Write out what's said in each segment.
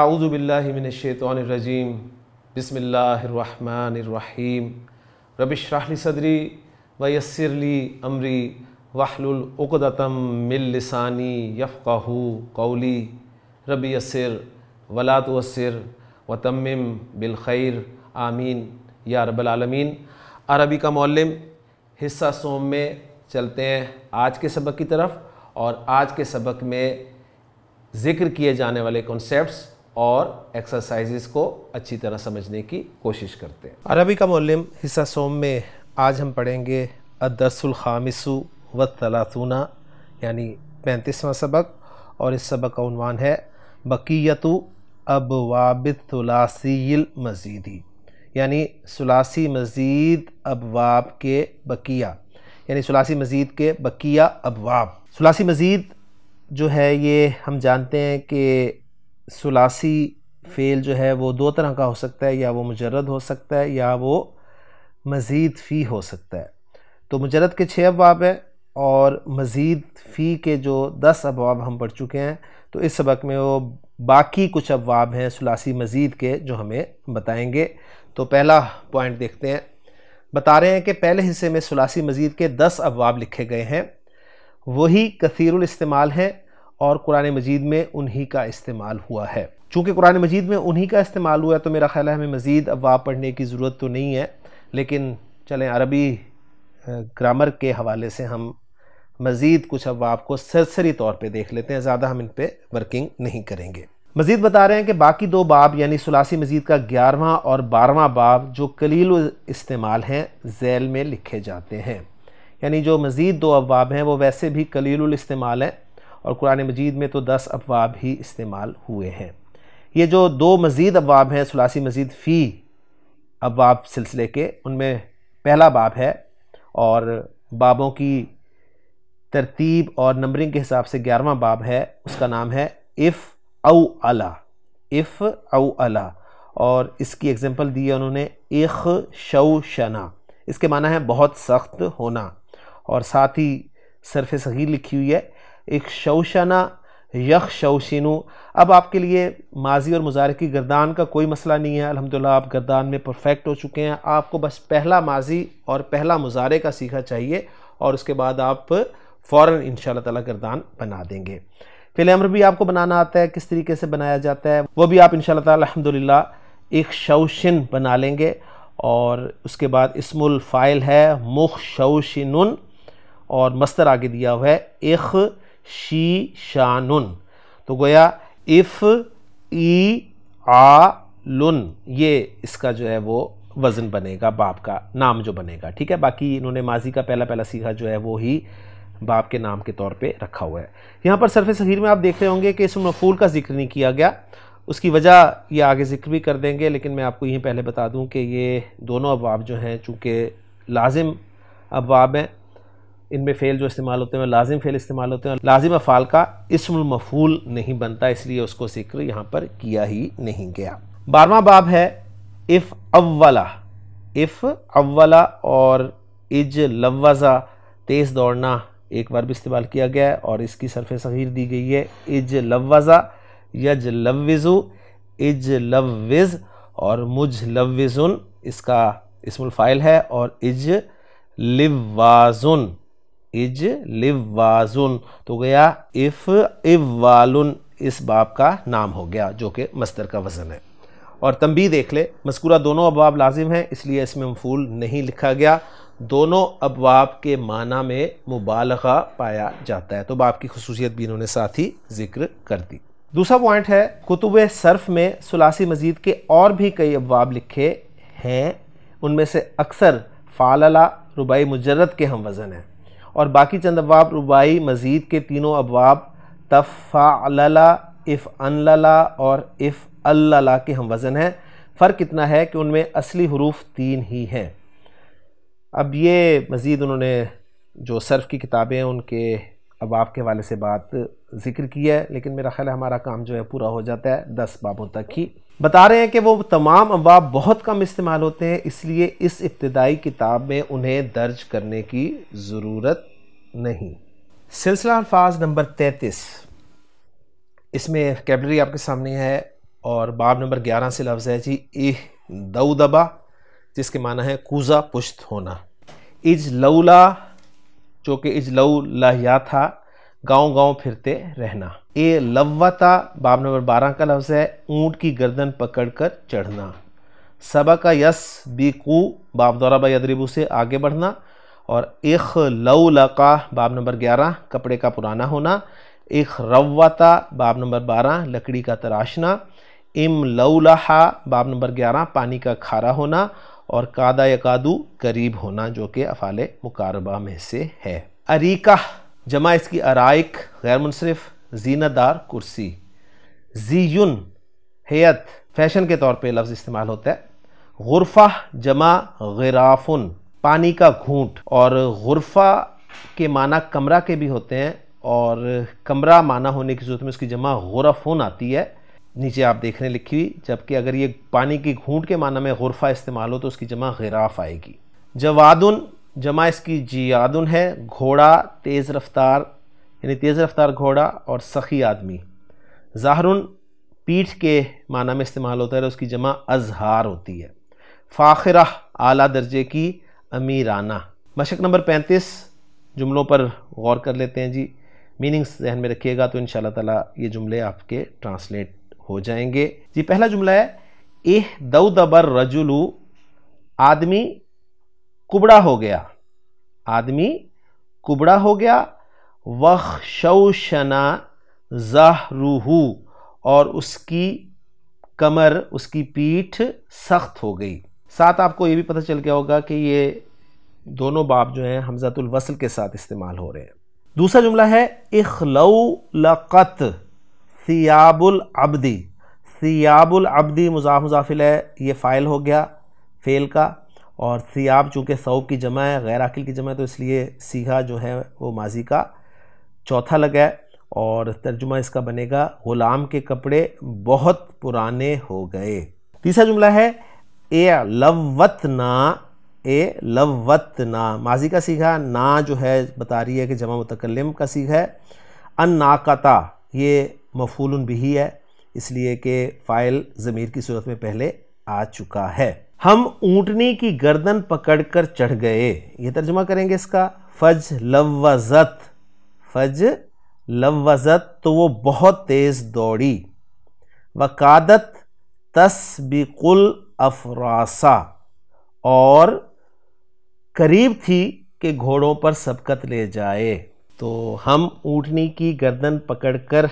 اعوذ باللہ من الشیطان الرجیم بسم اللہ الرحمن الرحیم رب لی صدری ویسر لی امری وحل العقدم من لسانی یفقہ قولی رب یسر ولا توسر وتمم بالخیر آمین یا رب العالمین عربی کا معلم حصہ سوم میں چلتے ہیں آج کے سبق کی طرف اور آج کے سبق میں ذکر کیے جانے والے کنسیپٹس اور ایکسرسائزز کو اچھی طرح سمجھنے کی کوشش کرتے ہیں عربی کا معلم حصہ سوم میں آج ہم پڑھیں گے الدرس الخامس و تلاسونا یعنی پینتیسواں سبق اور اس سبق کا عنوان ہے بقیتو ابواب الثلاثی المزیدی یعنی سلاسی مزید ابواب کے بقیہ یعنی سلاسی مزید کے بقیہ ابواب سلاسی مزید جو ہے یہ ہم جانتے ہیں کہ سلاسی فعل جو ہے وہ دو طرح کا ہو سکتا ہے یا وہ مجرد ہو سکتا ہے یا وہ مزید فی ہو سکتا ہے تو مجرد کے چھ ابواب ہیں اور مزید فی کے جو دس ابواب ہم پڑھ چکے ہیں تو اس سبق میں وہ باقی کچھ ابواب ہیں سلاسی مزید کے جو ہمیں بتائیں گے تو پہلا پوائنٹ دیکھتے ہیں بتا رہے ہیں کہ پہلے حصے میں سلاسی مزید کے دس ابواب لکھے گئے ہیں وہی کثیر الاستعمال ہیں اور قرآن مجید میں انہی کا استعمال ہوا ہے چونکہ قرآن مجید میں انہی کا استعمال ہوا ہے تو میرا خیال ہے ہمیں مزید ابواب پڑھنے کی ضرورت تو نہیں ہے لیکن چلیں عربی گرامر کے حوالے سے ہم مزید کچھ ابواب کو سرسری طور پہ دیکھ لیتے ہیں زیادہ ہم ان پہ ورکنگ نہیں کریں گے مزید بتا رہے ہیں کہ باقی دو باب یعنی سلاسی مزید کا گیارہواں اور بارہواں باب جو کلیل استعمال ہیں ذیل میں لکھے جاتے ہیں یعنی جو مزید دو ابواب ہیں وہ ویسے بھی کلیل الاستعمال ہیں اور قرآن مجید میں تو دس ابواب ہی استعمال ہوئے ہیں یہ جو دو مزید ابواب ہیں سلاسی مزید فی ابواب سلسلے کے ان میں پہلا باب ہے اور بابوں کی ترتیب اور نمبرنگ کے حساب سے گیارہواں باب ہے اس کا نام ہے اف او الا او الا اور اس کی اگزامپل دی ہے انہوں نے اخ شو شنا اس کے معنی ہے بہت سخت ہونا اور ساتھ ہی صرف صغیر لکھی ہوئی ہے ایک شوشنا یک شوشینو اب آپ کے لیے ماضی اور مضارے کی گردان کا کوئی مسئلہ نہیں ہے الحمدللہ آپ گردان میں پرفیکٹ ہو چکے ہیں آپ کو بس پہلا ماضی اور پہلا مزارے کا سیکھا چاہیے اور اس کے بعد آپ فوراً ان شاء اللہ تعالیٰ گردان بنا دیں گے امر بھی آپ کو بنانا آتا ہے کس طریقے سے بنایا جاتا ہے وہ بھی آپ ان شاء اللہ ایک شوشن بنا لیں گے اور اس کے بعد اسم الفائل ہے مخ شوشنن اور مستر آگے دیا ہوا ہے ایک شی شان تو گویا اف ای آ لن یہ اس کا جو ہے وہ وزن بنے گا باپ کا نام جو بنے گا ٹھیک ہے باقی انہوں نے ماضی کا پہلا پہلا سیکھا جو ہے وہ ہی باپ کے نام کے طور پہ رکھا ہوا ہے یہاں پر صرف صغیر میں آپ دیکھ رہے ہوں گے کہ اس مقول کا ذکر نہیں کیا گیا اس کی وجہ یہ آگے ذکر بھی کر دیں گے لیکن میں آپ کو یہ پہلے بتا دوں کہ یہ دونوں ابواب جو ہیں چونکہ لازم ابواب ہیں ان میں فعل جو استعمال ہوتے ہیں لازم فعل استعمال ہوتے ہیں لازم افعال کا اسم المفعول نہیں بنتا اس لیے اس کو ذکر یہاں پر کیا ہی نہیں گیا بارہواں باب ہے اف اولا اف اولا اور اج لوزا تیز دوڑنا ایک ورب استعمال کیا گیا ہے اور اس کی صرف صغیر دی گئی ہے اج لوزا یج لوزو اج لوز اور مجھ لوزن اس کا اسم الفائل ہے اور اج لوازن اج تو گیا اف اب والن اس باب کا نام ہو گیا جو کہ مستر کا وزن ہے اور تم دیکھ لے مذکورہ دونوں ابواب لازم ہیں اس لیے اس میں مفول نہیں لکھا گیا دونوں ابواب کے معنی میں مبالغہ پایا جاتا ہے تو باپ کی خصوصیت بھی انہوں نے ساتھ ہی ذکر کر دی دوسرا پوائنٹ ہے کتب صرف میں سلاسی مزید کے اور بھی کئی ابواب لکھے ہیں ان میں سے اکثر فاللا ربائی مجرد کے ہم وزن ہیں اور باقی چند ابواب ربائی مزید کے تینوں ابواب تفعللا افعنللا اف اور اف کے ہم وزن ہیں فرق اتنا ہے کہ ان میں اصلی حروف تین ہی ہیں اب یہ مزید انہوں نے جو صرف کی کتابیں ان کے اباب کے حوالے سے بات ذکر کی ہے لیکن میرا خیال ہے ہمارا کام جو ہے پورا ہو جاتا ہے دس بابوں تک ہی بتا رہے ہیں کہ وہ تمام ابواب بہت کم استعمال ہوتے ہیں اس لیے اس ابتدائی کتاب میں انہیں درج کرنے کی ضرورت نہیں سلسلہ الفاظ نمبر تینتیس اس میں کیبلری آپ کے سامنے ہے اور باب نمبر گیارہ سے لفظ ہے جی اہ دبا جس کے معنی ہے کوزا پشت ہونا اج لولا جو کہ اج لو لہیا یا تھا گاؤں گاؤں پھرتے رہنا اے لوتا باب نمبر بارہ کا لفظ ہے اونٹ کی گردن پکڑ کر چڑھنا سبا کا یس بیکو باب دورہ بائی ادریبو سے آگے بڑھنا اور ایک لقا باب نمبر گیارہ کپڑے کا پرانا ہونا ایک رو باب نمبر بارہ لکڑی کا تراشنا ام لو لحا باب نمبر گیارہ پانی کا کھارا ہونا اور کادا یا کادو ہونا جو کہ افعال مقاربہ میں سے ہے اریکہ جمع اس کی ارائک غیر منصرف زینہ دار کرسی زیون حیت فیشن کے طور پہ لفظ استعمال ہوتا ہے غرفہ جمع غرافن پانی کا گھونٹ اور غرفہ کے معنی کمرہ کے بھی ہوتے ہیں اور کمرہ معنی ہونے کی ضرورت میں اس کی جمع غرفن آتی ہے نیچے آپ دیکھنے لکھی ہوئی جبکہ اگر یہ پانی کی گھونٹ کے معنی میں غرفہ استعمال ہو تو اس کی جمع غراف آئے گی جوادن جمع اس کی جیادن جی ہے گھوڑا تیز رفتار یعنی تیز رفتار گھوڑا اور سخی آدمی ظاہرن پیٹھ کے معنی میں استعمال ہوتا ہے اس کی جمع اظہار ہوتی ہے فاخرہ اعلیٰ درجے کی امیرانہ مشق نمبر پینتیس جملوں پر غور کر لیتے ہیں جی میننگس ذہن میں رکھیے گا تو ان شاء اللہ تعالیٰ یہ جملے آپ کے ٹرانسلیٹ ہو جائیں گے جی پہلا جملہ ہے اہ دبر رجولو آدمی کبڑا ہو گیا آدمی کبڑا ہو گیا وخشوشنا زہروہو اور اس کی کمر اس کی پیٹھ سخت ہو گئی ساتھ آپ کو یہ بھی پتہ چل گیا ہوگا کہ یہ دونوں باپ جو ہیں حمزۃ الوصل کے ساتھ استعمال ہو رہے ہیں دوسرا جملہ ہے اخلو لقت سیاب العبدی سیاب العبدی مضاف مضافل ہے یہ فائل ہو گیا فیل کا اور سیاب چونکہ سعوب کی جمع ہے غیر عقل کی جمع ہے تو اس لیے سیہا جو ہے وہ ماضی کا چوتھا لگا ہے اور ترجمہ اس کا بنے گا غلام کے کپڑے بہت پرانے ہو گئے تیسرا جملہ ہے اے لوتنا اے لوتنا ماضی کا سیکھا نا جو ہے بتا رہی ہے کہ جمع متکلم کا سیکھا ہے ان ناکتا یہ مفول بھی ہے اس لیے کہ فائل ضمیر کی صورت میں پہلے آ چکا ہے ہم اونٹنی کی گردن پکڑ کر چڑھ گئے یہ ترجمہ کریں گے اس کا فج لوزت فج لوزت تو وہ بہت تیز دوڑی وقادت تس بقل افراسا اور قریب تھی کہ گھوڑوں پر سبقت لے جائے تو ہم اونٹنی کی گردن پکڑ کر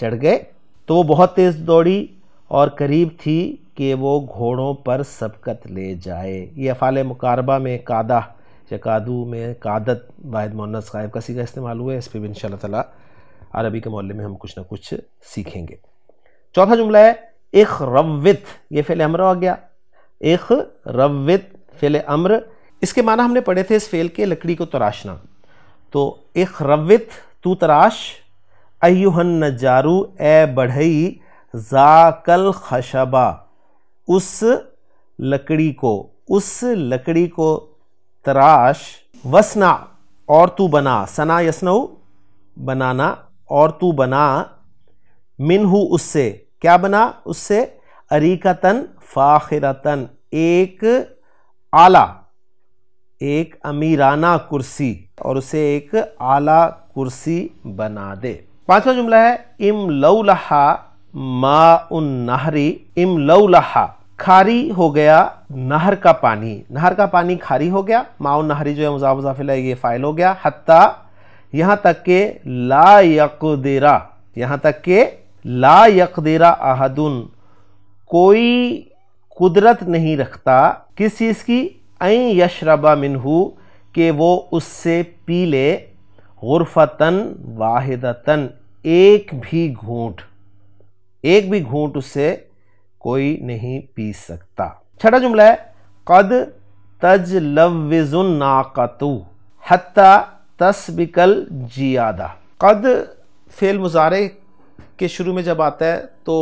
چڑھ گئے تو وہ بہت تیز دوڑی اور قریب تھی کہ وہ گھوڑوں پر سبقت لے جائے یہ افعال مقاربہ میں کادہ یا کادو میں قادت واحد مونس غائب کسی کا استعمال ہوئے اس پہ بھی انشاءاللہ تعالی عربی کے معلے میں ہم کچھ نہ کچھ سیکھیں گے چوتھا جملہ ہے اخ روت یہ فعل امر ہو گیا اخ روت فعل امر اس کے معنی ہم نے پڑھے تھے اس فعل کے لکڑی کو تراشنا تو اخ روت تو تراش ایوہن نجارو اے بڑھئی زاکل خشبہ اس لکڑی کو اس لکڑی کو تراش وسنا اور تو بنا سنا یسنو بنانا اور تو بنا منہو اس سے کیا بنا اس سے اریکتن فاخرتن ایک آلہ ایک امیرانہ کرسی اور اسے ایک آلہ کرسی بنا دے پانچواں جملہ ہے ام لو لہا ما ان نہری ام لہا کھاری ہو گیا نہر کا پانی نہر کا پانی کھاری ہو گیا ما ان نہری جو ہے ہے یہ فائل ہو گیا حتیٰ یہاں تک کہ لا یقدرہ یہاں تک کہ لا یقدرہ احدن کوئی قدرت نہیں رکھتا کس چیز کی این یشربہ منہو کہ وہ اس سے پی لے غرفتاً واحدتاً ایک بھی گھونٹ ایک بھی گھونٹ اس سے کوئی نہیں پی سکتا چھٹا جملہ ہے قد تجلوز الناقتو حتی تسبکل جیادہ قد فعل مزارے کے شروع میں جب آتا ہے تو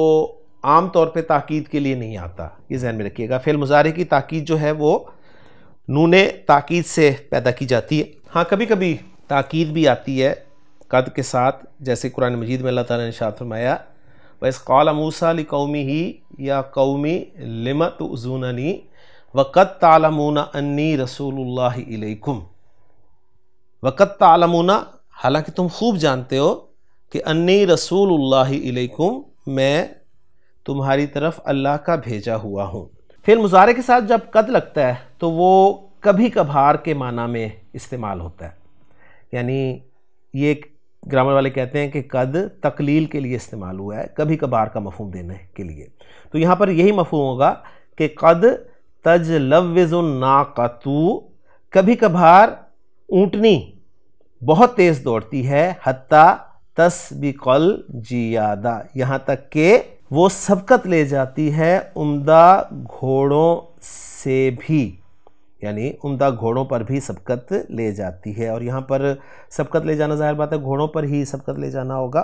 عام طور پہ تاکید کے لیے نہیں آتا یہ ذہن میں رکھیے گا فعل مزارے کی تاکید جو ہے وہ نون تاکید سے پیدا کی جاتی ہے ہاں کبھی کبھی تاکید بھی آتی ہے قد کے ساتھ جیسے قرآن مجید میں اللہ تعالیٰ نے اشارت فرمایا ویس قال موسیٰ لقومی ہی یا قومی لمت ازوننی وقت تعلمون انی رسول اللہ علیکم وقت تعلمون حالانکہ تم خوب جانتے ہو کہ انی رسول اللہ علیکم میں تمہاری طرف اللہ کا بھیجا ہوا ہوں فیل مزارے کے ساتھ جب قد لگتا ہے تو وہ کبھی کبھار کے معنی میں استعمال ہوتا ہے یعنی یہ ایک گرامر والے کہتے ہیں کہ قد تقلیل کے لیے استعمال ہوا ہے کبھی کبھار کا مفہوم دینے کے لیے تو یہاں پر یہی مفہوم ہوگا کہ قد تجلوز ناقتو کبھی کبھار اونٹنی بہت تیز دوڑتی ہے حتیٰ تسبقل جیادہ یہاں تک کہ وہ سبقت لے جاتی ہے عمدہ گھوڑوں سے بھی یعنی عمدہ گھوڑوں پر بھی سبقت لے جاتی ہے اور یہاں پر سبقت لے جانا ظاہر بات ہے گھوڑوں پر ہی سبقت لے جانا ہوگا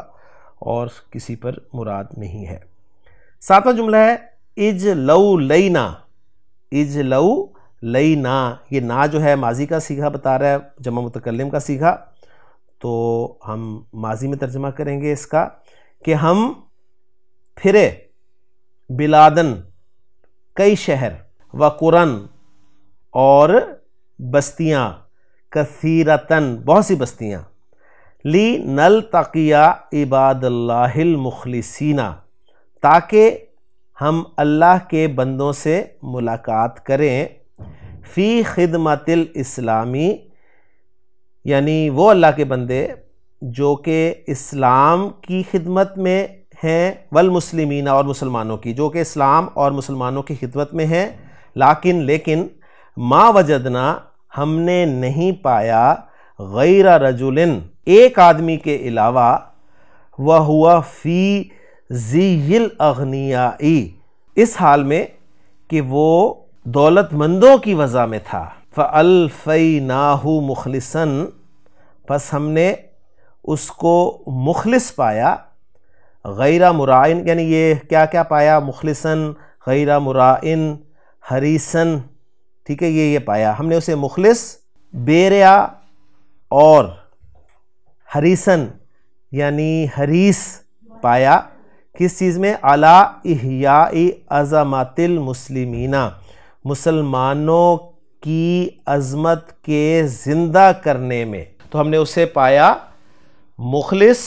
اور کسی پر مراد نہیں ہے ساتواں جملہ ہے اج لو لینا اج لو لینا یہ نا جو ہے ماضی کا سیگھا بتا رہا ہے جمع متکلم کا سیگھا تو ہم ماضی میں ترجمہ کریں گے اس کا کہ ہم پھرے بلادن کئی شہر و اور بستیاں کثیرتاً بہت سی بستیاں لی تقیہ عباد اللہ المخلصینہ تاکہ ہم اللہ کے بندوں سے ملاقات کریں فی خدمت الاسلامی یعنی وہ اللہ کے بندے جو کہ اسلام کی خدمت میں ہیں والمسلمین اور مسلمانوں کی جو کہ اسلام اور مسلمانوں کی خدمت میں ہیں لاکن لیکن ما وجدنا ہم نے نہیں پایا غیر رجولن ایک آدمی کے علاوہ وہ ہوا فی ذیل اغنیائی اس حال میں کہ وہ دولت مندوں کی وضع میں تھا فلفی ناہو پس بس ہم نے اس کو مخلص پایا غیر مرائن یعنی یہ کیا کیا پایا مخلصن غیر مرائن حریثن ٹھیک ہے یہ یہ پایا ہم نے اسے مخلص بیریا اور ہریسن یعنی ہریس پایا کس چیز میں احیاء ازمات المسلمینہ مسلمانوں کی عظمت کے زندہ کرنے میں تو ہم نے اسے پایا مخلص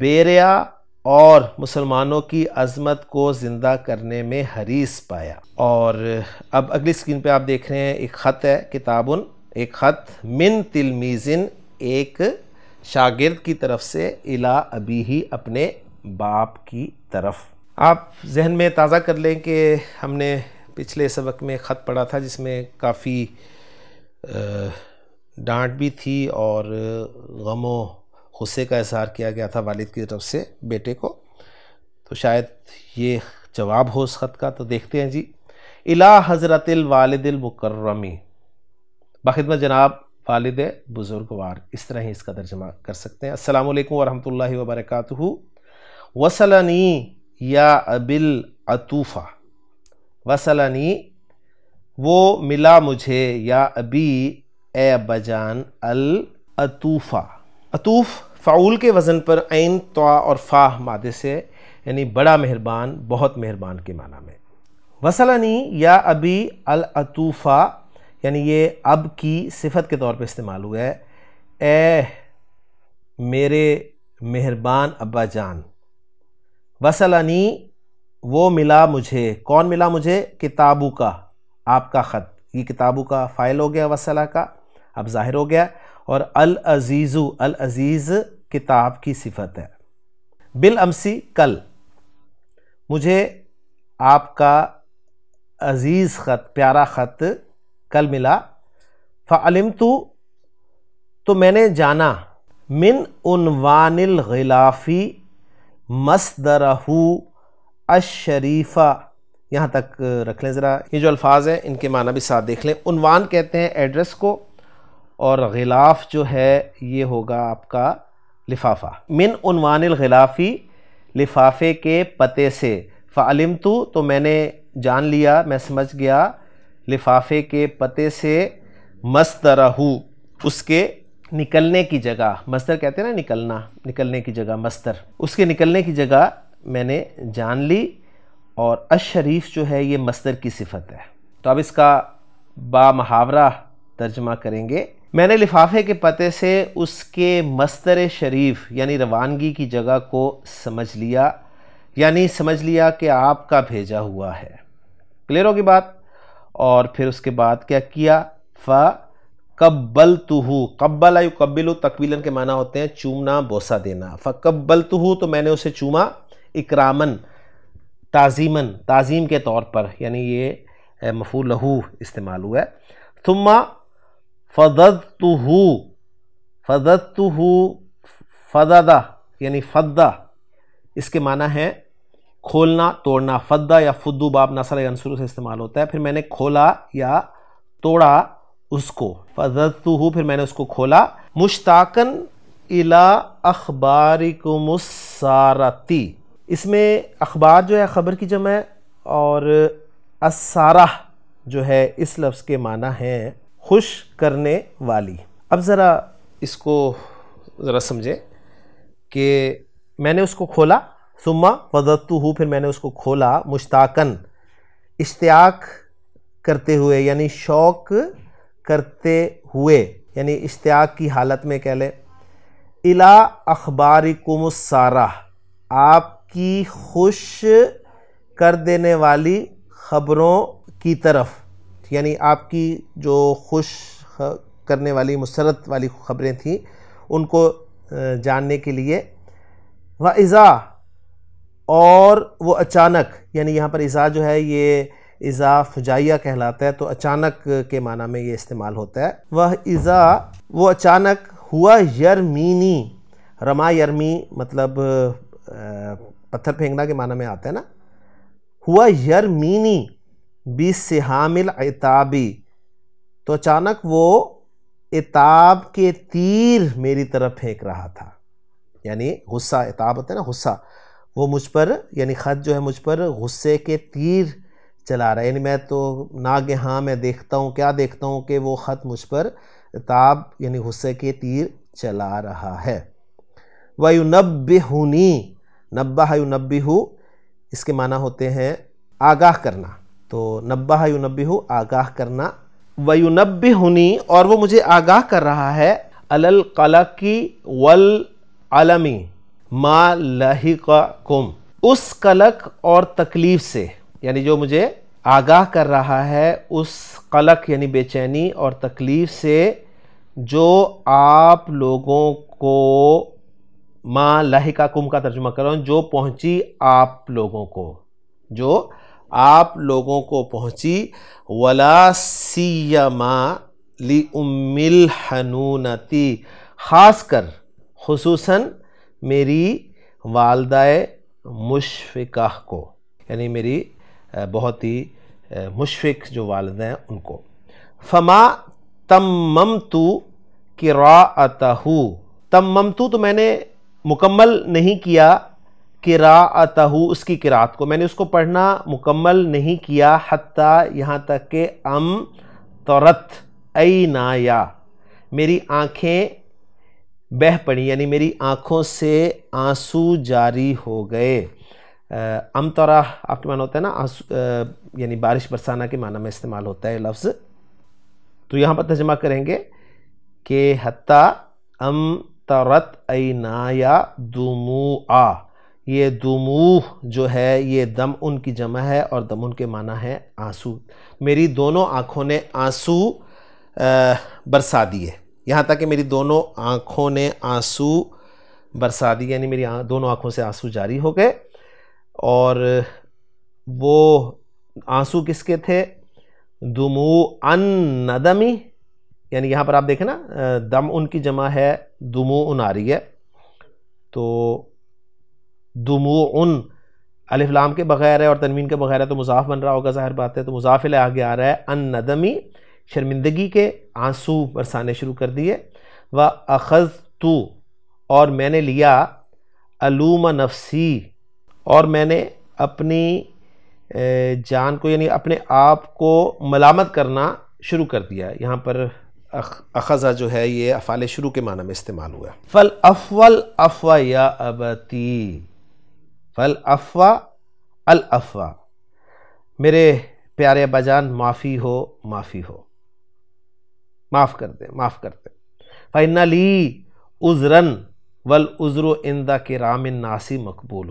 بیریا اور مسلمانوں کی عظمت کو زندہ کرنے میں حریص پایا اور اب اگلی سکرین پہ آپ دیکھ رہے ہیں ایک خط ہے کتابن ایک خط من تلمیزن ایک شاگرد کی طرف سے الا ابھی ہی اپنے باپ کی طرف آپ ذہن میں تازہ کر لیں کہ ہم نے پچھلے سبق میں خط پڑھا تھا جس میں کافی ڈانٹ بھی تھی اور غموں غصے کا اظہار کیا گیا تھا والد کی طرف سے بیٹے کو تو شاید یہ جواب ہو اس خط کا تو دیکھتے ہیں جی الا حضرت الوالد المکرمی بخدمت جناب والد بزرگوار اس طرح ہی اس کا درجمہ کر سکتے ہیں السلام علیکم ورحمت اللہ وبرکاتہ وصلنی یا ابل عطوفہ وصلنی وہ ملا مجھے یا ابی اے بجان العطوفہ عطوف فعول کے وزن پر عین تو اور فاہ مادے سے یعنی بڑا مہربان بہت مہربان کے معنی میں وصلنی یا ابی العطوفہ یعنی یہ اب کی صفت کے طور پہ استعمال ہوئے اے میرے مہربان ابا جان وصلنی وہ ملا مجھے کون ملا مجھے کتابو کا آپ کا خط یہ کتابو کا فائل ہو گیا وصلہ کا اب ظاہر ہو گیا اور العزیزو العزیز کتاب کی صفت ہے بالامسی کل مجھے آپ کا عزیز خط پیارا خط کل ملا فعلم تو میں نے جانا الغلافی مسدرہ اشریفہ یہاں تک رکھ لیں ذرا یہ جو الفاظ ہیں ان کے معنی بھی ساتھ دیکھ لیں عنوان کہتے ہیں ایڈریس کو اور غلاف جو ہے یہ ہوگا آپ کا لفافہ من عنوان الغلافی لفافے کے پتے سے فعلم تو میں نے جان لیا میں سمجھ گیا لفافے کے پتے سے مسترہو اس کے نکلنے کی جگہ مستر کہتے ہیں نا نکلنا نکلنے کی جگہ مستر اس کے نکلنے کی جگہ میں نے جان لی اور اشریف جو ہے یہ مستر کی صفت ہے تو اب اس کا با محاورہ ترجمہ کریں گے میں نے لفافے کے پتے سے اس کے مستر شریف یعنی روانگی کی جگہ کو سمجھ لیا یعنی سمجھ لیا کہ آپ کا بھیجا ہوا ہے کلیئر ہوگی بات اور پھر اس کے بعد کیا کیا قبل تو ہو قبل قبل و کے معنی ہوتے ہیں چومنا بوسا دینا فقبل تو ہو تو میں نے اسے چوما اکرامن تعظیمن تعظیم کے طور پر یعنی یہ مفول لہو استعمال ہوا ہے تما فدت تو ہو فدت تو ہو فدہ یعنی فدہ اس کے معنی ہے کھولنا توڑنا فدہ یا فدو باب نا سر سے استعمال ہوتا ہے پھر میں نے کھولا یا توڑا اس کو فضت تو ہو پھر میں نے اس کو کھولا مشتاقن الا اخبارکم السارتی اس میں اخبار جو ہے خبر کی جمع ہے اور اسارہ جو ہے اس لفظ کے معنی ہے خوش کرنے والی اب ذرا اس کو ذرا سمجھے کہ میں نے اس کو کھولا ثما بدتو ہو پھر میں نے اس کو کھولا مشتاقن اشتیاق کرتے ہوئے یعنی شوق کرتے ہوئے یعنی اشتیاق کی حالت میں کہہ لیں الا اخبار السارہ آپ کی خوش کر دینے والی خبروں کی طرف یعنی آپ کی جو خوش کرنے والی مسرت والی خبریں تھیں ان کو جاننے کے لیے وَعِذَا ازا اور وہ اچانک یعنی یہاں پر اضاء جو ہے یہ اضا فجائیہ کہلاتا ہے تو اچانک کے معنی میں یہ استعمال ہوتا ہے وہ ازا وہ اچانک ہوا یرمینی رما یرمی مطلب پتھر پھینگنا کے معنی میں آتا ہے نا ہوا یرمینی بی سے حامل اتابی تو اچانک وہ عطاب کے تیر میری طرف پھینک رہا تھا یعنی غصہ عطاب ہوتا ہے نا غصہ وہ مجھ پر یعنی خط جو ہے مجھ پر غصے کے تیر چلا رہا ہے یعنی میں تو ناگے ہاں میں دیکھتا ہوں کیا دیکھتا ہوں کہ وہ خط مجھ پر عطاب یعنی غصے کے تیر چلا رہا ہے وَيُنَبِّهُنِي یونب يُنَبِّهُ نبہ اس کے معنی ہوتے ہیں آگاہ کرنا تو نبہ یونبی ہو آگاہ کرنا وبی ہونی اور وہ مجھے آگاہ کر رہا ہے اس قلق اور تکلیف سے یعنی جو مجھے آگاہ کر رہا ہے اس قلق یعنی بے چینی اور تکلیف سے جو آپ لوگوں کو ما لہکا کم کا ترجمہ کر رہا ہوں جو پہنچی آپ لوگوں کو جو آپ لوگوں کو پہنچی ولا سِيَّمَا لی امل خاص کر خصوصاً میری والدہ مشفقہ کو یعنی میری بہت ہی مشفق جو والدہ ہیں ان کو فما تَمَّمْتُ تو تَمَّمْتُ تو میں نے مکمل نہیں کیا کرا اس کی کراعت کو میں نے اس کو پڑھنا مکمل نہیں کیا حتی یہاں تک کہ ام ترت اینا یا میری آنکھیں بہہ پڑی یعنی میری آنکھوں سے آنسو جاری ہو گئے ام طرح آپ کے معنی ہوتا ہے نا آنسو یعنی بارش برسانہ کے معنی میں استعمال ہوتا ہے لفظ تو یہاں پر جمع کریں گے کہ حتی ام ترت اینا یا دموعہ یہ دموہ جو ہے یہ دم ان کی جمع ہے اور دم ان کے معنی ہے آنسو میری دونوں آنکھوں نے آنسو برسا دیے یہاں تک کہ میری دونوں آنکھوں نے آنسو برسا برسادی یعنی میری دونوں آنکھوں سے آنسو جاری ہو گئے اور وہ آنسو کس کے تھے دمو ان ندمی یعنی یہاں پر آپ دیکھیں نا دم ان کی جمع ہے دمو ان آ رہی ہے تو دمو ان ان لام کے بغیر ہے اور تنوین کے بغیر ہے تو مضاف بن رہا ہوگا ظاہر بات ہے تو مضاف لے آگے آ رہا ہے ان ندمی شرمندگی کے آنسو برسانے شروع کر دیے و اخذ تو اور میں نے لیا علوم نفسی اور میں نے اپنی جان کو یعنی اپنے آپ کو ملامت کرنا شروع کر دیا ہے یہاں پر اخذہ جو ہے یہ افعال شروع کے معنی میں استعمال ہوا ہے فل افول افوا یا ابتی ولافوا الافوا میرے پیارے باجان معافی ہو معافی ہو معاف کر دیں معاف کر دیں فعن لی ول عزر و اندا کے رام ناسی مقبول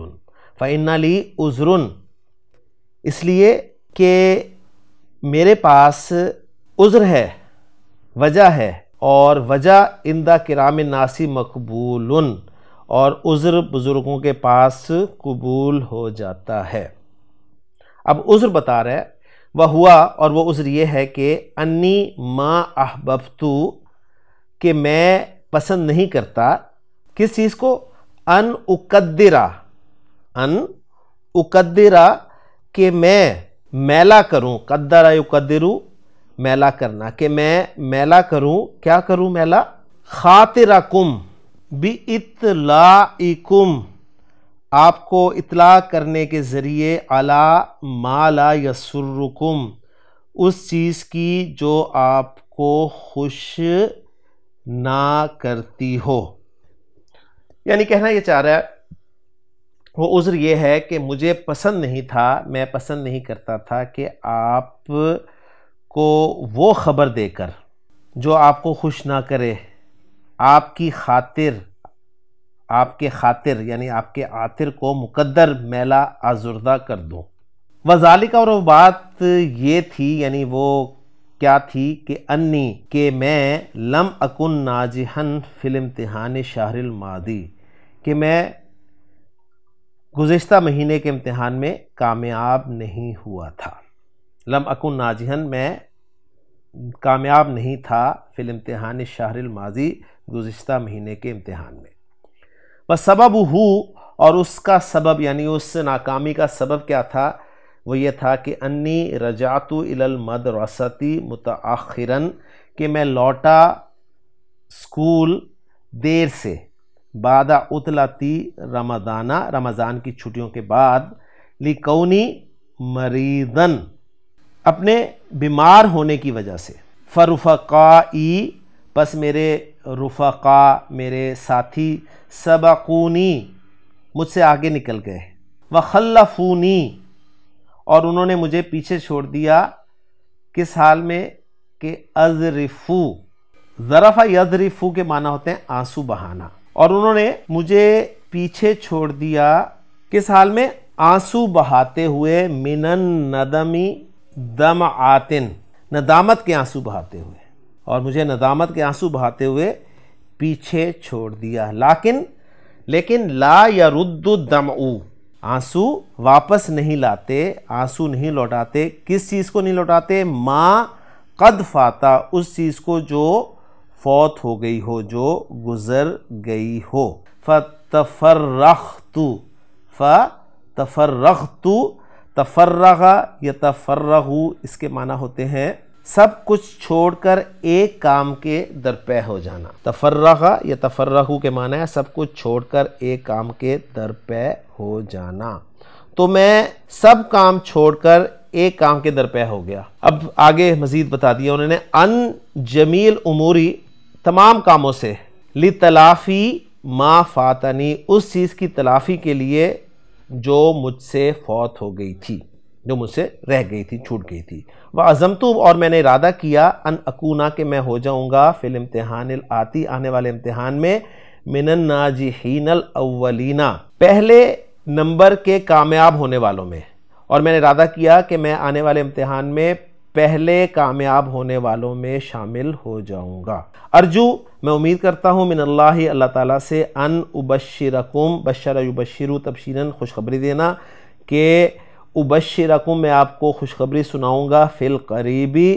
فعنالی عضر اس لیے کہ میرے پاس عذر ہے وجہ ہے اور وجہ ان کرام ناسی مقبول اور عذر بزرگوں کے پاس قبول ہو جاتا ہے اب عذر بتا رہا ہے وہ ہوا اور وہ عذر یہ ہے کہ انی ما احببتو کہ میں پسند نہیں کرتا کس چیز کو ان اقدرا ان اقدرا کہ میں میلا کروں قدرا یقدر میلا کرنا کہ میں میلا کروں کیا کروں میلا خاطرہ کم بھی اطلاع آپ کو اطلاع کرنے کے ذریعے علا مالا یسرکم اس چیز کی جو آپ کو خوش نہ کرتی ہو یعنی کہنا یہ چاہ رہا ہے وہ عذر یہ ہے کہ مجھے پسند نہیں تھا میں پسند نہیں کرتا تھا کہ آپ کو وہ خبر دے کر جو آپ کو خوش نہ کرے آپ کی خاطر آپ کے خاطر یعنی آپ کے عاطر کو مقدر میلا آزردہ کر دوں وہ بات یہ تھی یعنی وہ کیا تھی کہ انی کہ میں لم اکن ناجہن فی امتحان شہر المادی کہ میں گزشتہ مہینے کے امتحان میں کامیاب نہیں ہوا تھا لم اکن ناجہن میں کامیاب نہیں تھا فل امتحان شہر الماضی گزشتہ مہینے کے امتحان میں بس سبب ہو اور اس کا سبب یعنی اس ناکامی کا سبب کیا تھا وہ یہ تھا کہ انی رجاتو المد روسطی متآخرن کہ میں لوٹا اسکول دیر سے بادہ اتلا رمضانہ رمضان کی چھٹیوں کے بعد لیکونی مریدن اپنے بیمار ہونے کی وجہ سے فرفقائی پس ای بس میرے رفقا میرے ساتھی سبقونی مجھ سے آگے نکل گئے وخلفونی اور انہوں نے مجھے پیچھے چھوڑ دیا کس حال میں کہ ازرفو ذرفہ یذرفو کے معنی ہوتے ہیں آنسو بہانا اور انہوں نے مجھے پیچھے چھوڑ دیا کس حال میں آنسو بہاتے ہوئے منن ندمی دم آتن ندامت کے آنسو بہاتے ہوئے اور مجھے ندامت کے آنسو بہاتے ہوئے پیچھے چھوڑ دیا لیکن لیکن لا یا رد دم او آنسو واپس نہیں لاتے آنسو نہیں لوٹاتے کس چیز کو نہیں لوٹاتے ماں قد فاتا اس چیز کو جو فوت ہو گئی ہو جو گزر گئی ہو فتفرختو فتفرختو تو تفرغا یا تفرغو اس کے معنی ہوتے ہیں سب کچھ چھوڑ کر ایک کام کے درپے ہو جانا تفرغا یا تفرغو کے معنی ہے سب کچھ چھوڑ کر ایک کام کے درپے ہو جانا تو میں سب کام چھوڑ کر ایک کام کے درپے ہو گیا اب آگے مزید بتا دیا انہوں نے ان جمیل اموری تمام کاموں سے لی تلافی ماں فاتنی اس چیز کی تلافی کے لیے جو مجھ سے فوت ہو گئی تھی جو مجھ سے رہ گئی تھی چھوٹ گئی تھی وہ عظمتو اور میں نے ارادہ کیا اکونا کہ میں ہو جاؤں گا فی الامتحان العاتی آنے والے امتحان میں من الناجحین الینا پہلے نمبر کے کامیاب ہونے والوں میں اور میں نے ارادہ کیا کہ میں آنے والے امتحان میں پہلے کامیاب ہونے والوں میں شامل ہو جاؤں گا ارجو میں امید کرتا ہوں من اللہ اللہ تعالیٰ سے ان ابشرکم بشر بشر تبشیرا خوشخبری دینا کہ ابشرکم میں آپ کو خوشخبری سناؤں گا فی القریبی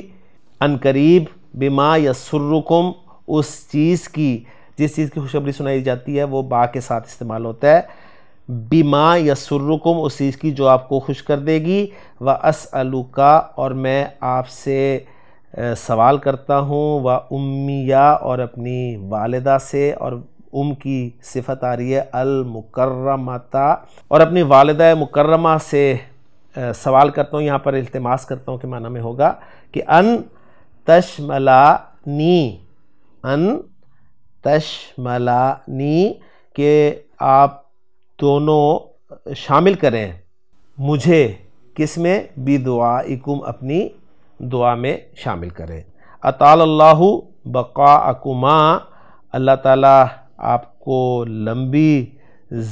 ان قریب بما یسرکم اس چیز کی جس چیز کی خوشخبری سنائی جاتی ہے وہ با کے ساتھ استعمال ہوتا ہے بیما یا سرکم اس چیز کی جو آپ کو خوش کر دے گی و کا اور میں آپ سے سوال کرتا ہوں و امیہ اور اپنی والدہ سے اور ام کی صفت آ رہی ہے المکرمتا اور اپنی والدہ مکرمہ سے سوال کرتا ہوں یہاں پر التماس کرتا ہوں کہ معنی میں ہوگا کہ ان تشملا نی ان تشملا نی کہ آپ دونوں شامل کریں مجھے کس میں بھی دعائکم اپنی دعا میں شامل کریں اطال اللہ بقا اکما اللہ تعالیٰ آپ کو لمبی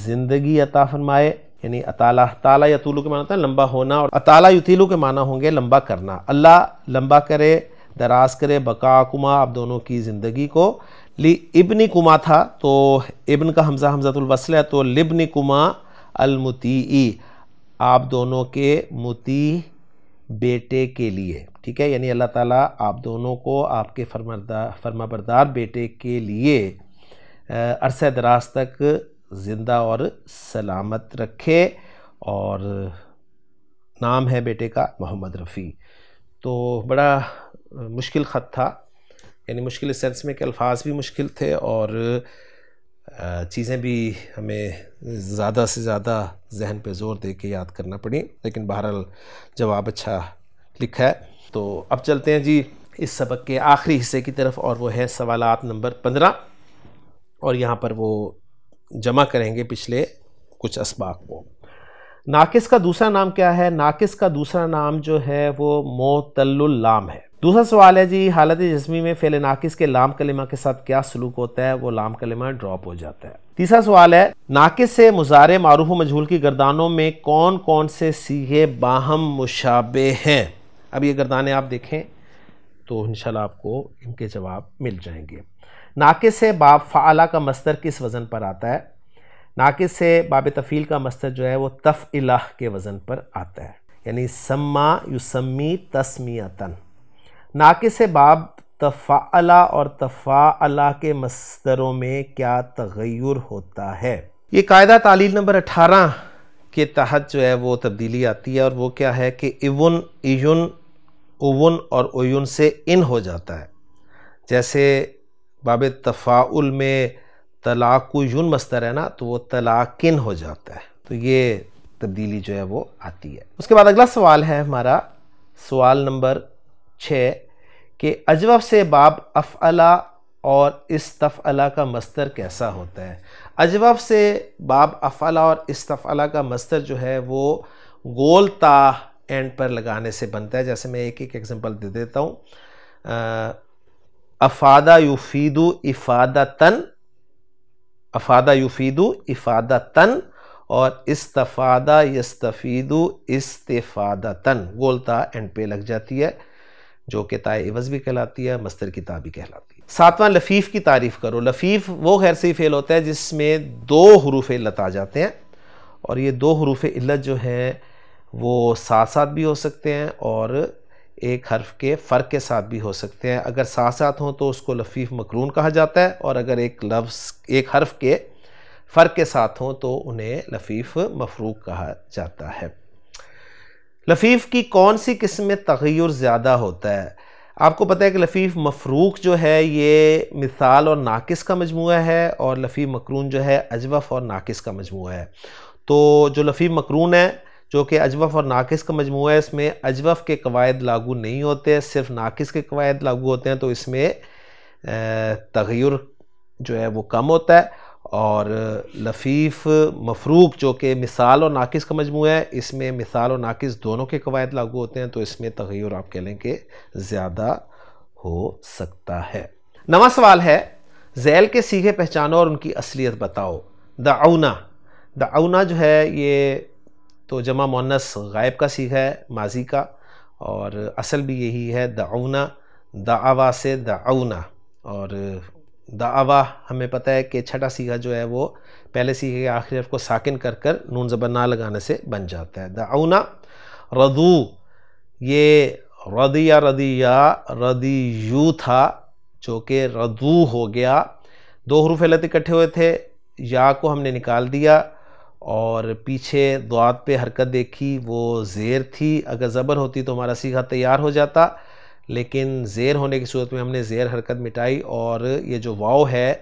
زندگی عطا فرمائے یعنی اطالہ تعالیٰ طولو کے معنی ہوتا ہے لمبا ہونا اور اطالہ یتیلو کے معنی ہوں گے لمبا کرنا اللہ لمبا کرے دراز کرے بقا کما آپ دونوں کی زندگی کو لی ابن کما تھا تو ابن کا حمزہ الوصل ہے تو لبن کما المتی آپ دونوں کے متی بیٹے کے لیے ٹھیک ہے یعنی اللہ تعالیٰ آپ دونوں کو آپ کے فرمردار بردار بیٹے کے لیے عرصہ دراز تک زندہ اور سلامت رکھے اور نام ہے بیٹے کا محمد رفیع تو بڑا مشکل خط تھا یعنی مشکل اس سینس میں کہ الفاظ بھی مشکل تھے اور چیزیں بھی ہمیں زیادہ سے زیادہ ذہن پہ زور دے کے یاد کرنا پڑی لیکن بہرحال جواب اچھا لکھا ہے تو اب چلتے ہیں جی اس سبق کے آخری حصے کی طرف اور وہ ہے سوالات نمبر پندرہ اور یہاں پر وہ جمع کریں گے پچھلے کچھ اسباق کو ناقص کا دوسرا نام کیا ہے ناقص کا دوسرا نام جو ہے وہ معتل اللام ہے دوسرا سوال ہے جی حالت جسمی میں فیل ناقص کے لام کلمہ کے ساتھ کیا سلوک ہوتا ہے وہ لام کلمہ ڈراپ ہو جاتا ہے تیسرا سوال ہے ناقص سے مزارے معروف و مجھول کی گردانوں میں کون کون سے سیے باہم مشابہ ہیں اب یہ گردانیں آپ دیکھیں تو انشاءاللہ آپ کو ان کے جواب مل جائیں گے ناقص باب فعلہ کا مستر کس وزن پر آتا ہے ناقص سے باب تفیل کا مستر جو ہے وہ تف الہ کے وزن پر آتا ہے یعنی سما یسمی تسمیتن تن ناقص باب تفاعلہ اور تفاعلہ کے مصدروں میں کیا تغیر ہوتا ہے یہ قاعدہ تعلیل نمبر اٹھارہ کے تحت جو ہے وہ تبدیلی آتی ہے اور وہ کیا ہے کہ اون ایون اون اور اویون سے ان ہو جاتا ہے جیسے باب تفاعل میں طلاق و یون مستر ہے نا تو وہ طلاقن ہو جاتا ہے تو یہ تبدیلی جو ہے وہ آتی ہے اس کے بعد اگلا سوال ہے ہمارا سوال نمبر چھ کہ اجوف سے باب افعلا اور استفعلا کا مستر کیسا ہوتا ہے اجوف سے باب افعلا اور استفعلا کا مستر جو ہے وہ گول تا اینڈ پر لگانے سے بنتا ہے جیسے میں ایک ایک ایگزامپل دے دیتا ہوں افادہ یفیدو افادہ تن افادہ یفیدو افادہ تن اور استفادہ یستفیدو استفادہ تن گولتا اینڈ پہ لگ جاتی ہے جو کہ تائے عوض بھی کہلاتی ہے مستر کی تا بھی کہلاتی ہے ساتواں لفیف کی تعریف کرو لفیف وہ غیر ہی فعل ہوتا ہے جس میں دو حروف علت آ جاتے ہیں اور یہ دو حروف علت جو ہیں وہ ساتھ ساتھ بھی ہو سکتے ہیں اور ایک حرف کے فرق کے ساتھ بھی ہو سکتے ہیں اگر ساتھ ساتھ ہوں تو اس کو لفیف مکرون کہا جاتا ہے اور اگر ایک لفظ ایک حرف کے فرق کے ساتھ ہوں تو انہیں لفیف مفروق کہا جاتا ہے لفیف کی کون سی قسم میں تغیر زیادہ ہوتا ہے آپ کو پتہ ہے کہ لفیف مفروق جو ہے یہ مثال اور ناقص کا مجموعہ ہے اور لفیف مقرون جو ہے اجوف اور ناقص کا مجموعہ ہے تو جو لفیف مقرون ہے جو کہ اجوف اور ناقص کا مجموعہ ہے اس میں اجوف کے قواعد لاگو نہیں ہوتے صرف ناقص کے قواعد لاگو ہوتے ہیں تو اس میں تغیر جو ہے وہ کم ہوتا ہے اور لفیف مفروب جو کہ مثال اور ناقص کا مجموعہ ہے اس میں مثال اور ناقص دونوں کے قواعد لاگو ہوتے ہیں تو اس میں تغیر آپ کہہ لیں کہ زیادہ ہو سکتا ہے نواں سوال ہے ذیل کے سیغے پہچانو اور ان کی اصلیت بتاؤ دعونا دعونا جو ہے یہ تو جمع مونس غائب کا سیدھا ہے ماضی کا اور اصل بھی یہی ہے دعونا دعوا سے دعونا اور دعوہ ہمیں پتہ ہے کہ چھٹا سیغہ جو ہے وہ پہلے سیغہ کے آخری حرف کو ساکن کر کر نون زبر نہ لگانے سے بن جاتا ہے دعونا ردو یہ رد یا ردی یا یو تھا جو کہ ردو ہو گیا دو حروف علیت اکٹھے ہوئے تھے یا کو ہم نے نکال دیا اور پیچھے دعات پہ حرکت دیکھی وہ زیر تھی اگر زبر ہوتی تو ہمارا سیغہ تیار ہو جاتا لیکن زیر ہونے کی صورت میں ہم نے زیر حرکت مٹائی اور یہ جو واؤ ہے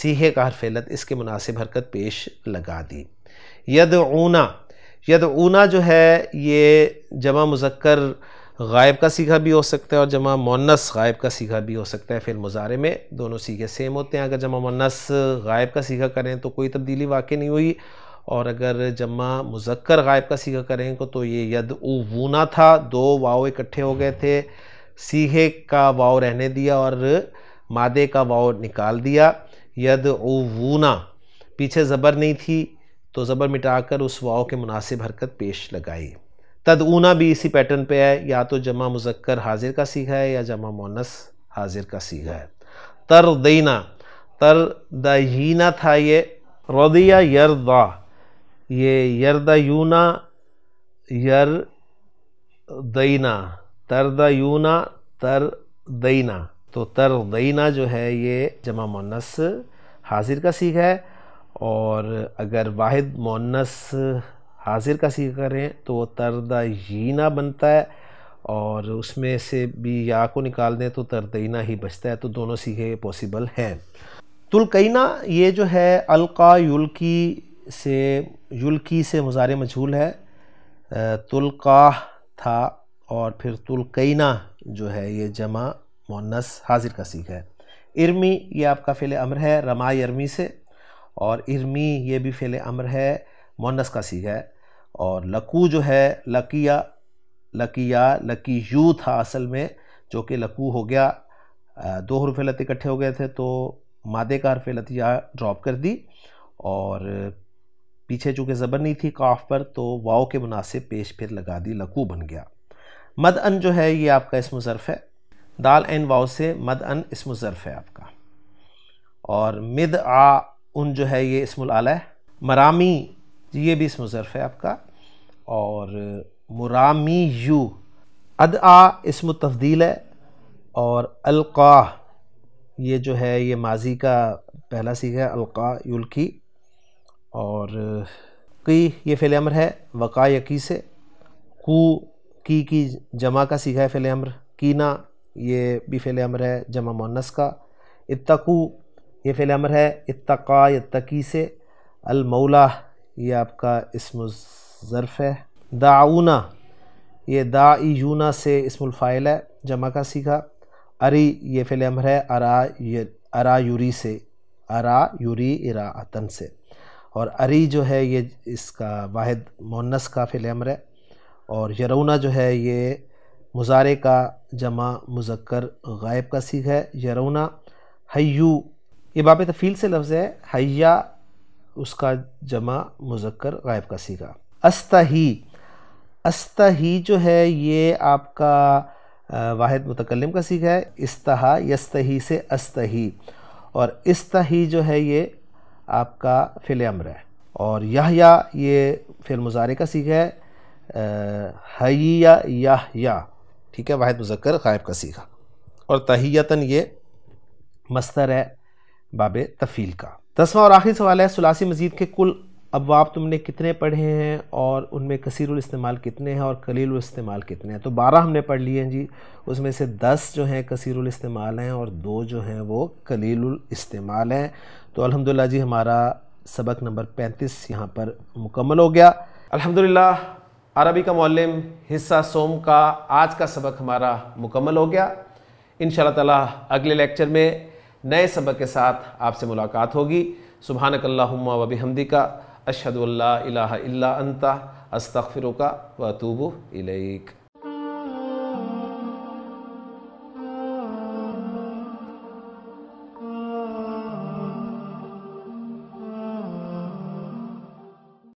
سیہے کا حرف علت اس کے مناسب حرکت پیش لگا دی یدنا یدونا جو ہے یہ جمع مذکر غائب کا سیکھا بھی ہو سکتا ہے اور جمع مونس غائب کا سیکھا بھی ہو سکتا ہے فیل مزارے میں دونوں سیکھے سیم ہوتے ہیں اگر جمع مونس غائب کا سیکھا کریں تو کوئی تبدیلی واقع نہیں ہوئی اور اگر جمع مذکر غائب کا سیکھا کریں تو یہ یدونا تھا دو واؤ اکٹھے ہو گئے تھے سیہے کا واؤ رہنے دیا اور مادے کا واؤ نکال دیا ید اوونا پیچھے زبر نہیں تھی تو زبر مٹا کر اس واؤ کے مناسب حرکت پیش لگائی تد اونا بھی اسی پیٹرن پہ ہے یا تو جمع مذکر حاضر کا سیکھا ہے یا جمع مونس حاضر کا سیکھا ہے تر دینا تر د تھا یہ رودیہ یردا یہ یونا یر یردینا ترد یونہ تو تردینہ جو ہے یہ جمع مونس حاضر کا سیکھ ہے اور اگر واحد مونس حاضر کا سیکھ کریں تو وہ دینا بنتا ہے اور اس میں سے بھی یا کو نکال دیں تو تردینا ہی بچتا ہے تو دونوں سیکھے پوسیبل ہیں تلقینہ یہ جو ہے القا یلکی سے یلکی سے مزارے مجھول ہے تلقاہ تھا اور پھر تلقینہ جو ہے یہ جمع مونس حاضر کا سیکھ ہے ارمی یہ آپ کا فعل امر ہے ارمی سے اور ارمی یہ بھی فعل امر ہے مونس کا سیکھ ہے اور لکو جو ہے لکیہ لکیا لکی یو تھا اصل میں جو کہ لکو ہو گیا دو حرف حرفیلت اکٹھے ہو گئے تھے تو مادے کا حرف یا ڈراپ کر دی اور پیچھے چونکہ زبر نہیں تھی قاف پر تو واؤ کے مناسب پیش پھر لگا دی لکو بن گیا مد ان جو ہے یہ آپ کا اسم ظرف ہے دال این واؤ سے مد ان اسم ظرف ہے آپ کا اور مد آ ان جو ہے یہ اسم العلیٰ مرامی یہ بھی اسم ظرف ہے آپ کا اور مرامی یو اد آ اسم تفدیل ہے اور القا یہ جو ہے یہ ماضی کا پہلا سیکھا یلکی اور قی یہ فیل عمر ہے وقا یقی سے کو کی کی جمع کا سیکھا ہے فعل عمر کینا یہ بھی فعل امر ہے جمع مونس کا اتقو یہ فعل عمر ہے اتقا تقی سے المولا یہ آپ کا اسم ظرف ہے داؤنا یہ دا یونا سے اسم الفائل ہے جمع کا سیکھا اری یہ فعل عمر ہے ارا ارا یوری سے ارا یوری ارا آتن سے اور اری جو ہے یہ اس کا واحد مونس کا فعل عمر ہے اور یرونا جو ہے یہ مزارے کا جمع مذکر غائب کا سیکھ ہے یرونا حیو یہ باب تفیل سے لفظ ہے حیا اس کا جمع مذکر غائب کا سیکھا استحی استحی جو ہے یہ آپ کا واحد متکلم کا سیکھ ہے استحا یستہی سے استحی اور استحی جو ہے یہ آپ کا امر ہے اور یا یہ فعل مزارے کا سیکھ ہے یا ٹھیک ہے واحد مذکر غائب کا سیکھا اور تحیتاً یہ مستر ہے باب تفیل کا دسواں اور آخری سوال ہے سلاسی مزید کے کل ابواب تم نے کتنے پڑھے ہیں اور ان میں کثیر الاستعمال کتنے ہیں اور قلیل الاستعمال کتنے ہیں تو بارہ ہم نے پڑھ لیے ہیں جی اس میں سے دس جو ہیں کثیر الاستعمال ہیں اور دو جو ہیں وہ قلیل الاستعمال ہیں تو الحمدللہ جی ہمارا سبق نمبر پینتیس یہاں پر مکمل ہو گیا الحمدللہ عربی کا معلم حصہ سوم کا آج کا سبق ہمارا مکمل ہو گیا ان شاء اللہ تعالیٰ اگلے لیکچر میں نئے سبق کے ساتھ آپ سے ملاقات ہوگی سبحانک اللہم و بحمدکا اشہدو کا اللہ الہ الا انتا استغفروکا و توبو الیک